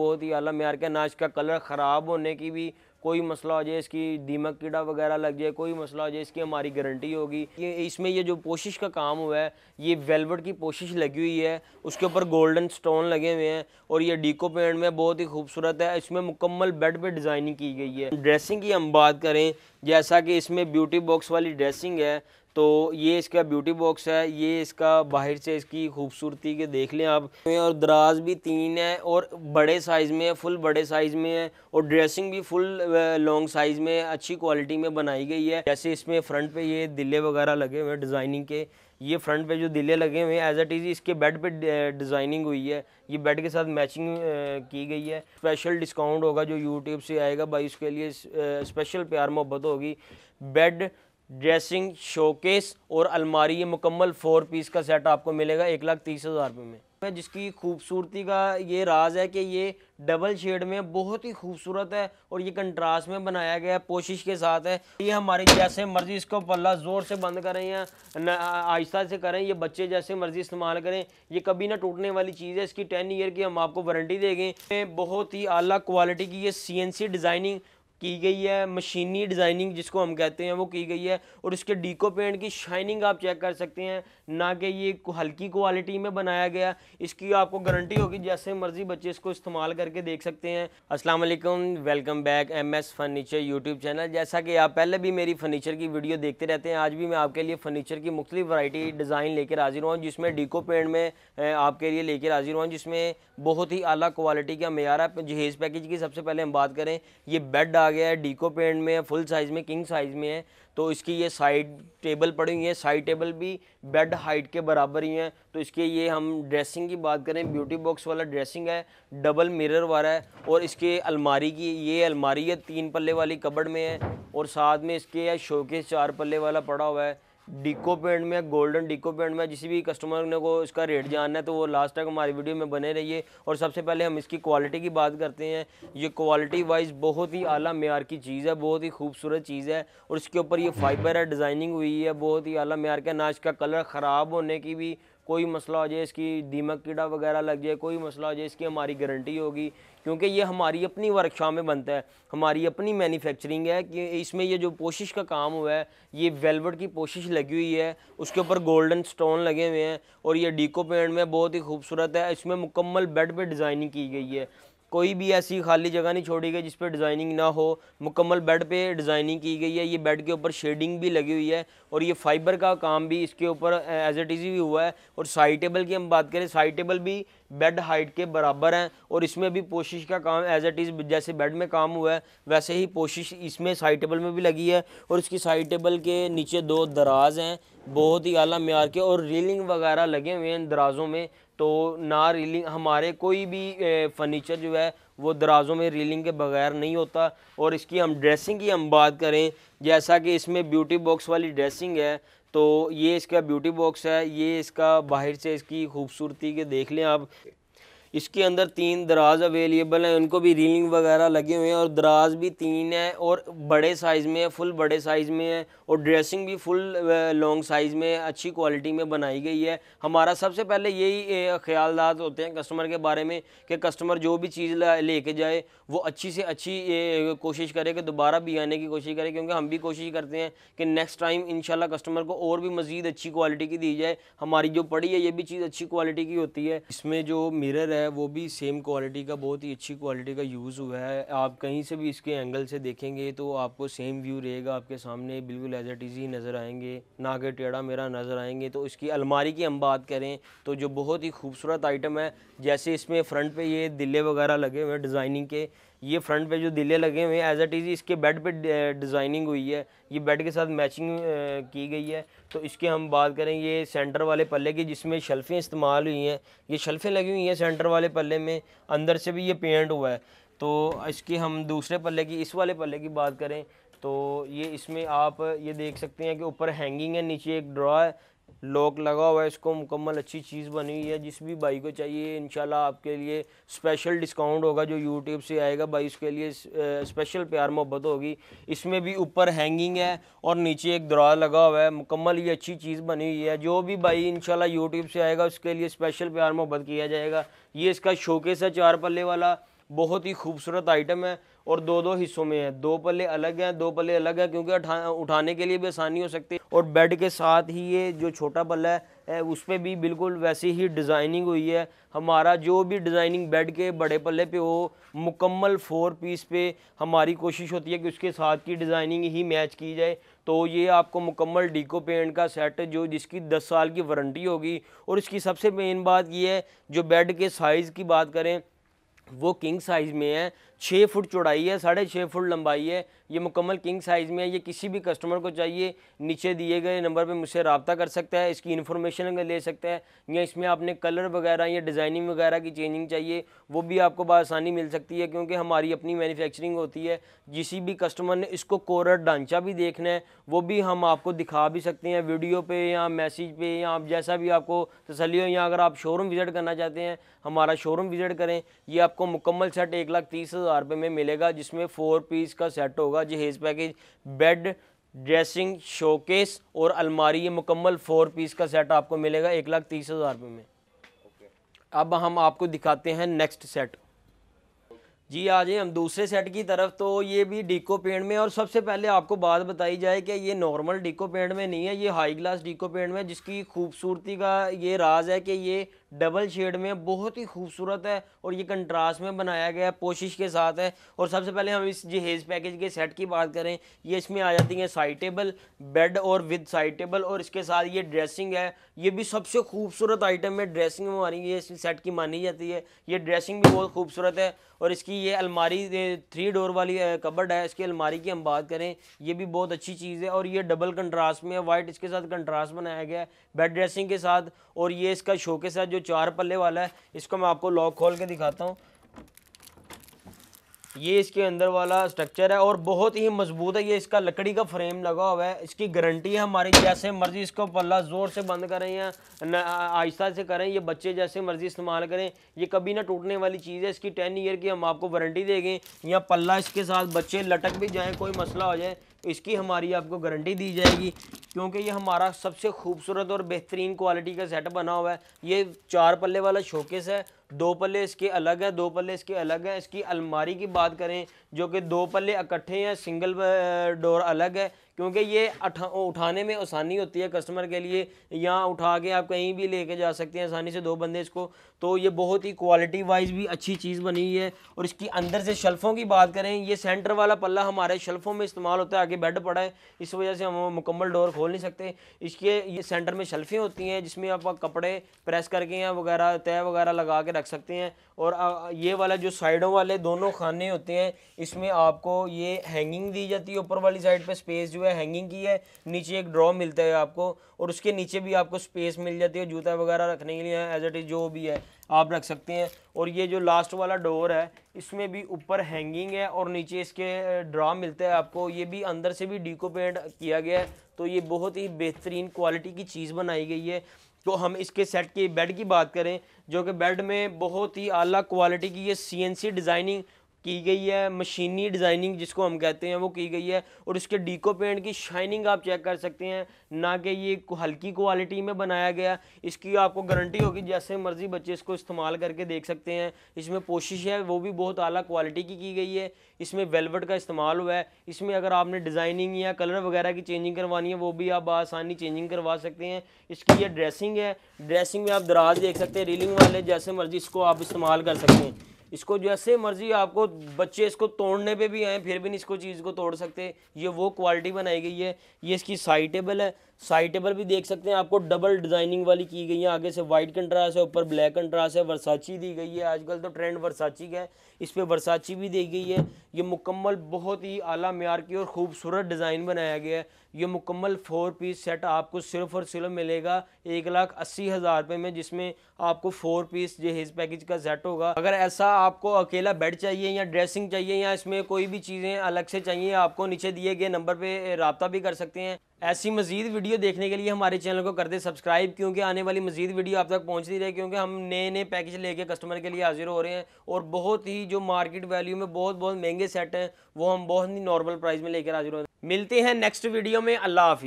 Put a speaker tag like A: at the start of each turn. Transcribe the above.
A: बहुत ही अला मैार के अनाज का कलर ख़राब होने की भी कोई मसला हो जाए इसकी दीमक कीड़ा वगैरह लग जाए कोई मसला हो जाए इसकी हमारी गारंटी होगी ये इसमें ये जो पोशिश का काम हुआ है ये वेलवेट की पोशिश लगी हुई है उसके ऊपर गोल्डन स्टोन लगे हुए हैं और ये डीको पेंट में बहुत ही खूबसूरत है इसमें मुकम्मल बेड पर डिज़ाइनिंग की गई है ड्रेसिंग की हम बात करें जैसा कि इसमें ब्यूटी बॉक्स वाली ड्रेसिंग है तो ये इसका ब्यूटी बॉक्स है ये इसका बाहर से इसकी खूबसूरती के देख लें आप और दराज भी तीन है और बड़े साइज़ में है फुल बड़े साइज़ में है और ड्रेसिंग भी फुल लॉन्ग साइज़ में अच्छी क्वालिटी में बनाई गई है जैसे इसमें फ्रंट पे ये दिले वगैरह लगे हुए हैं डिज़ाइनिंग के ये फ्रंट पे जो दिले लगे हुए हैं एज एट इज़ इसके बेड पे डिज़ाइनिंग हुई है ये बेड के साथ मैचिंग की गई है स्पेशल डिस्काउंट होगा जो यूट्यूब से आएगा भाई उसके लिए स्पेशल प्यार मोहब्बत होगी बेड ड्रेसिंग शोकेस और अलमारी ये मुकम्मल फोर पीस का सेट आपको मिलेगा एक लाख तीस हज़ार रुपये में जिसकी खूबसूरती का ये राज है कि ये डबल शेड में बहुत ही खूबसूरत है और ये कंट्रास्ट में बनाया गया है पोशिश के साथ है ये हमारी जैसे मर्ज़ी इसको पल्ला ज़ोर से बंद करें या आहिस्ता से करें ये बच्चे जैसे मर्ज़ी इस्तेमाल करें ये कभी ना टूटने वाली चीज़ है इसकी टेन ईयर की हम आपको वारंटी देंगे बहुत ही अली क्वालिटी की ये सी डिज़ाइनिंग की गई है मशीनी डिज़ाइनिंग जिसको हम कहते हैं वो की गई है और इसके डीको पेंट की शाइनिंग आप चेक कर सकते हैं ना कि ये हल्की क्वालिटी में बनाया गया इसकी आपको गारंटी होगी जैसे मर्जी बच्चे इसको इस्तेमाल करके देख सकते हैं अस्सलाम वालेकुम welcome back M S furniture YouTube channel जैसा कि आप पहले भी मेरी फर्नीचर की वीडियो देखते रहते हैं आज भी मैं आपके लिए फर्नीचर की मुख्तलि वरायटी डिज़ाइन लेकर हाजिर हुआ जिसमें डीको पेंट में आपके लिए लेकर हाजिर हुआ जिसमें बहुत ही अला क्वालिटी का है जहेज़ पैकेज की सबसे पहले हम बात करें ये बेड आ गया है डीको पेंट में है फुल साइज़ में किंग साइज़ में है तो इसकी ये साइड टेबल पड़ी हुई है साइड टेबल भी बेड हाइट के बराबर ही है तो इसके ये हम ड्रेसिंग की बात करें ब्यूटी बॉक्स वाला ड्रेसिंग है डबल मिरर वाला है और इसके अलमारी की ये अलमारी है तीन पल्ले वाली कबड़ में है और साथ में इसके है शोकेस चार पल्ले वाला पड़ा हुआ है डिको पेंट में गोल्डन डिको पेंट में जिस भी कस्टमर ने को इसका रेट जानना है तो वो लास्ट तक हमारी वीडियो में बने रहिए और सबसे पहले हम इसकी क्वालिटी की बात करते हैं ये क्वालिटी वाइज बहुत ही आला मैार की चीज़ है बहुत ही खूबसूरत चीज़ है और इसके ऊपर ये फाइबर है डिज़ाइनिंग हुई है बहुत ही आला मैार का ना इसका कलर ख़राब होने की भी कोई मसला हो जाए इसकी दीमक कीड़ा वगैरह लग जाए कोई मसला हो जाए इसकी हमारी गारंटी होगी क्योंकि ये हमारी अपनी वर्कशॉप में बनता है हमारी अपनी मैन्युफैक्चरिंग है कि इसमें ये जो पोशिश का काम हुआ है ये वेलवेट की पोशिश लगी हुई है उसके ऊपर गोल्डन स्टोन लगे हुए हैं और ये डीको पेंट में बहुत ही खूबसूरत है इसमें मुकम्मल बेड पर डिज़ाइनिंग की गई है कोई भी ऐसी खाली जगह नहीं छोड़ी गई जिस पर डिज़ाइनिंग ना हो मुकम्मल बेड पे डिज़ाइनिंग की गई है ये बेड के ऊपर शेडिंग भी लगी हुई है और ये फाइबर का काम भी इसके ऊपर एज एट इज़ भी हुआ है और साइड टेबल की हम बात करें साइड टेबल भी बेड हाइट के बराबर हैं और इसमें भी पोशिश का काम एज एट इज़ जैसे बेड में काम हुआ है वैसे ही पोशिश इसमें साइड टेबल में भी लगी है और इसकी साइड टेबल के नीचे दो दराज हैं बहुत ही अला मैार के और रीलिंग वगैरह लगे हुए हैं दराज़ों में तो ना रीलिंग हमारे कोई भी फर्नीचर जो है वो दराज़ों में रीलिंग के बगैर नहीं होता और इसकी हम ड्रेसिंग की हम बात करें जैसा कि इसमें ब्यूटी बॉक्स वाली ड्रेसिंग है तो ये इसका ब्यूटी बॉक्स है ये इसका बाहर से इसकी खूबसूरती के देख लें आप इसके अंदर तीन दराज अवेलेबल हैं उनको भी रीलिंग वगैरह लगे हुए हैं और दराज भी तीन है और बड़े साइज़ में है फुल बड़े साइज़ में है और ड्रेसिंग भी फुल लॉन्ग साइज़ में अच्छी क्वालिटी में बनाई गई है हमारा सबसे पहले यही ख्यालदात होते हैं कस्टमर के बारे में कि कस्टमर जो भी चीज़ ले के जाए वो अच्छी से अच्छी कोशिश करे कि दोबारा भी आने की कोशिश करे क्योंकि हम भी कोशिश करते हैं कि नेक्स्ट टाइम इन कस्टमर को और भी मज़ीद अच्छी क्वालिटी की दी जाए हमारी जो पड़ी है ये भी चीज़ अच्छी क्वालिटी की होती है इसमें जो मिरर है है वो भी सेम क्वालिटी का बहुत ही अच्छी क्वालिटी का यूज़ हुआ है आप कहीं से भी इसके एंगल से देखेंगे तो आपको सेम व्यू रहेगा आपके सामने बिल्कुल एज एट इज़ नज़र आएंगे ना के टेढ़ा मेरा नज़र आएंगे तो इसकी अलमारी की हम बात करें तो जो बहुत ही खूबसूरत आइटम है जैसे इसमें फ्रंट पे ये दिल्ले वगैरह लगे हुए हैं डिज़ाइनिंग के ये फ्रंट पे जो दिले लगे हुए हैं एज एट इज़ इसके बेड पे डिज़ाइनिंग हुई है ये बेड के साथ मैचिंग की गई है तो इसके हम बात करें ये सेंटर वाले पल्ले की जिसमें शेल्फें इस्तेमाल हुई हैं ये शेल्फें लगी हुई हैं सेंटर वाले पल्ले में अंदर से भी ये पेंट हुआ है तो इसके हम दूसरे पल्ले की इस वाले पल्ले की बात करें तो ये इसमें आप ये देख सकते हैं कि ऊपर हैंगिंग है नीचे एक ड्रॉ है लॉक लगा हुआ है इसको मुकम्मल अच्छी चीज़ बनी हुई है जिस भी भाई को चाहिए इन आपके लिए स्पेशल डिस्काउंट होगा जो यूट्यूब से आएगा भाई उसके लिए स्पेशल प्यार मोहब्बत होगी इसमें भी ऊपर हैंगिंग है और नीचे एक दराज लगा हुआ है मुकम्मल ये अच्छी चीज़ बनी हुई है जो भी भाई इन यूट्यूब से आएगा उसके लिए स्पेशल प्यार मोहब्बत किया जाएगा ये इसका शोकेस है चार पल्ले वाला बहुत ही खूबसूरत आइटम है और दो दो हिस्सों में है दो पल्ले अलग हैं दो पल्ले अलग हैं क्योंकि उठा, उठाने के लिए भी आसानी हो सकती है और बेड के साथ ही ये जो छोटा पल्ला है उस पर भी बिल्कुल वैसी ही डिज़ाइनिंग हुई है हमारा जो भी डिज़ाइनिंग बेड के बड़े पल्ले पे हो मुकम्मल फोर पीस पे हमारी कोशिश होती है कि उसके साथ की डिज़ाइनिंग ही मैच की जाए तो ये आपको मुकम्मल डीको पेंट का सेट जो जिसकी 10 साल की वारंटी होगी और इसकी सबसे मेन बात ये है जो बेड के साइज़ की बात करें वो किंग साइज़ में है छः फुट चौड़ाई है साढ़े छः फुट लंबाई है ये मुकम्मल किंग साइज़ में है ये किसी भी कस्टमर को चाहिए नीचे दिए गए नंबर पे मुझसे रबता कर सकता है इसकी इन्फॉर्मेशन अगर ले सकता है या इसमें आपने कलर वगैरह या डिज़ाइनिंग वगैरह की चेंजिंग चाहिए वो भी आपको बसानी मिल सकती है क्योंकि हमारी अपनी मैन्युफैक्चरिंग होती है जिस भी कस्टमर ने इसको कोरर ढांचा भी देखना है वो भी हम आपको दिखा भी सकते हैं वीडियो पर या मैसेज पे या आप जैसा भी आपको तसली हो या अगर आप शोरूम विज़िट करना चाहते हैं हमारा शोरूम विज़िट करें ये आपको मुकम्मल सेट एक लाख तीस हज़ार हज़ार रुपये में मिलेगा जिसमें फ़ोर पीस का सेट होगा जहेज़ पैकेज बेड ड्रेसिंग शोकेस और अलमारी ये मुकम्मल फ़ोर पीस का सेट आपको मिलेगा एक लाख तीस हज़ार रुपये में अब हम आपको दिखाते हैं नेक्स्ट सेट जी आ जाए हम दूसरे सेट की तरफ तो ये भी डिको पेंट में और सबसे पहले आपको बात बताई जाए कि ये नॉर्मल डिको पेंट में नहीं है ये हाई ग्लास डिको पेंट में जिसकी खूबसूरती का ये राज है कि ये डबल शेड में बहुत ही खूबसूरत है और ये कंट्रास्ट में बनाया गया है पोशिश के साथ है और सबसे पहले हम इस जहेज़ पैकेज के सेट की बात करें ये इसमें आ जाती है साइड टेबल बेड और विद साइड टेबल और इसके साथ ये ड्रेसिंग है ये भी सबसे खूबसूरत आइटम है ड्रेसिंग हमारी ये इस सेट की मानी जाती है ये ड्रेसिंग भी बहुत खूबसूरत है और इसकी इसकी ये अलमारी थ्री डोर वाली कबर्ड है इसकी अलमारी की हम बात करें ये भी बहुत अच्छी चीज़ है और ये डबल कंट्रास्ट में है वाइट इसके साथ कंट्रास्ट बनाया गया है बेड ड्रेसिंग के साथ और ये इसका शो के साथ जो चार पल्ले वाला है इसको मैं आपको लॉक खोल के दिखाता हूँ ये इसके अंदर वाला स्ट्रक्चर है और बहुत ही मजबूत है ये इसका लकड़ी का फ्रेम लगा हुआ है इसकी गारंटी है हमारी जैसे मर्जी इसको पल्ला ज़ोर से बंद करें या आहिस्ता से करें ये बच्चे जैसे मर्जी इस्तेमाल करें ये कभी ना टूटने वाली चीज़ है इसकी टेन ईयर की हम आपको वारंटी देंगे या पल्ला इसके साथ बच्चे लटक भी जाएँ कोई मसला हो जाए तो इसकी हमारी आपको गारंटी दी जाएगी क्योंकि ये हमारा सबसे खूबसूरत और बेहतरीन क्वालिटी का सेटअप बना हुआ है ये चार पल्ले वाला शोकेस है दो पल्ले इसके अलग हैं दो पल्ले इसके अलग हैं इसकी अलमारी की बात करें जो कि दो पल्ले इकट्ठे हैं सिंगल डोर अलग है क्योंकि ये उठाने में आसानी होती है कस्टमर के लिए यहाँ उठा के आप कहीं भी लेके जा सकते हैं आसानी से दो बंदे इसको तो ये बहुत ही क्वालिटी वाइज भी अच्छी चीज़ बनी है और इसकी अंदर से शल्फ़ों की बात करें ये सेंटर वाला पल्ला हमारे शल्फ़ों में इस्तेमाल होता है आगे बेड पड़ा है इस वजह से हम मुकम्मल डोर खोल नहीं सकते इसके ये सेंटर में शल्फ़ें होती हैं जिसमें आप कपड़े प्रेस करके या वगैरह तय वगैरह लगा के रख सकते हैं और ये वाला जो साइडों वाले दोनों खाने होते हैं इसमें आपको ये हैंगिंग दी जाती है ऊपर वाली साइड पर स्पेस जो हुआ है हैंगिंग की है नीचे एक ड्रॉ मिलता है आपको और उसके नीचे भी आपको स्पेस मिल जाती है जूता वगैरह रखने के लिए एज इट इज़ जो भी है आप रख सकते हैं और ये जो लास्ट वाला डोर है इसमें भी ऊपर हैंगिंग है और नीचे इसके ड्रा मिलते हैं आपको ये भी अंदर से भी डीको पेंट किया गया है तो ये बहुत ही बेहतरीन क्वालिटी की चीज़ बनाई गई है तो हम इसके सेट के बेड की बात करें जो कि बेड में बहुत ही आला क्वालिटी की ये सीएनसी डिज़ाइनिंग की गई है मशीनी डिज़ाइनिंग जिसको हम कहते हैं वो की गई है और इसके डीको पेंट की शाइनिंग आप चेक कर सकते हैं ना कि ये हल्की क्वालिटी में बनाया गया इसकी आपको गारंटी होगी जैसे मर्ज़ी बच्चे इसको इस्तेमाल करके देख सकते हैं इसमें कोशिश है वो भी बहुत अली क्वालिटी की की गई है इसमें वेलवेट का इस्तेमाल हुआ है इसमें अगर आपने डिज़ाइनिंग या कलर वगैरह की चेंजिंग करवानी है वो भी आप आसानी चेंजिंग करवा सकते हैं इसकी ये ड्रेसिंग है ड्रेसिंग में आप दराज देख सकते हैं रीलिंग वाले जैसे मर्जी इसको आप इस्तेमाल कर सकते हैं इसको जैसे मर्जी आपको बच्चे इसको तोड़ने पे भी आए फिर भी नहीं इसको चीज़ को तोड़ सकते ये वो क्वालिटी बनाई गई है ये इसकी साइटेबल है साइटेबल भी देख सकते हैं आपको डबल डिजाइनिंग वाली की गई है आगे से व्हाइट कंट्रास है ऊपर ब्लैक कंट्रास है वर्साची दी गई है आजकल तो ट्रेंड वर्साची का है इस पर वर्साची भी दी गई है ये मुकम्मल बहुत ही आला मैार की और ख़ूबसूरत डिज़ाइन बनाया गया है ये मुकम्मल फोर पीस सेट आपको सिर्फ और सिर्फ मिलेगा एक लाख अस्सी हज़ार रुपये में जिसमें आपको फोर पीस जहेज पैकेज का सेट होगा अगर ऐसा आपको अकेला बेड चाहिए या ड्रेसिंग चाहिए या इसमें कोई भी चीज़ें अलग से चाहिए आपको नीचे दिए गए नंबर पर रबता भी कर सकते हैं ऐसी मजीद वीडियो देखने के लिए हमारे चैनल को कर दे सब्सक्राइब क्योंकि आने वाली मजीद वीडियो आप तक पहुंचती रहे क्योंकि हम नए नए पैकेज लेके कस्टमर के लिए हाजिर हो रहे हैं और बहुत ही जो मार्केट वैल्यू में बहुत बहुत महंगे सेट हैं वो हम बहुत ही नॉर्मल प्राइस में लेकर हाजिर हो रहे हैं मिलते हैं नेक्स्ट वीडियो में अल्लाह हाफिज़